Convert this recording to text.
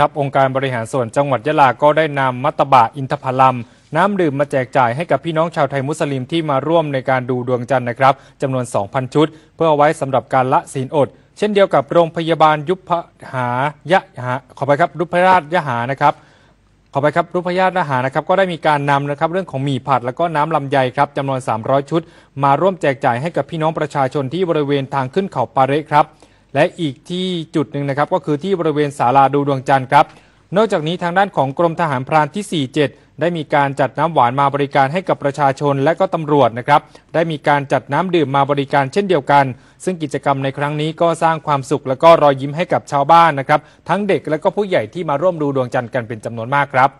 ครับองค์การบริหารส่วนจังหวัดยะลาก็ได้นำมัตตบะอินทผลัม น้ำดื่มมาแจกจ่ายให้กับพี่น้องชาวไทยมุสลิมที่มาร่วมในการดูดวงจันทร์นะครับจำนวน 2,000 ชุดเพื่อไว้สำหรับการละศีลอด เช่นเดียวกับโรงพยาบาลยุพหายะหา ขอไปครับรุพราชยะหานะครับ ขอไปครับรุพยาชยะหารนะครับ ก็ได้มีการนำนะครับ เรื่องของหมี่ผัดแล้วก็น้ำลำไยครับจำนวน 300 ชุด มาร่วมแจกจ่ายให้กับพี่น้องประชาชนที่บริเวณทางขึ้นเขาปาเรครับและอีกที่จุดหนึ่งนะครับก็คือที่บริเวณศาลาดูดวงจันทร์ครับ นอกจากนี้ทางด้านของกรมทหารพรานที่ 47 ได้มีการจัดน้ำหวานมาบริการให้กับประชาชน และก็ตำรวจนะครับ ได้มีการจัดน้ำดื่มมาบริการเช่นเดียวกัน ซึ่งกิจกรรมในครั้งนี้ก็สร้างความสุขและก็รอยยิ้มให้กับชาวบ้านนะครับ ทั้งเด็กและก็ผู้ใหญ่ที่มาร่วมดูดวงจันทร์กันเป็นจำนวนมากครับ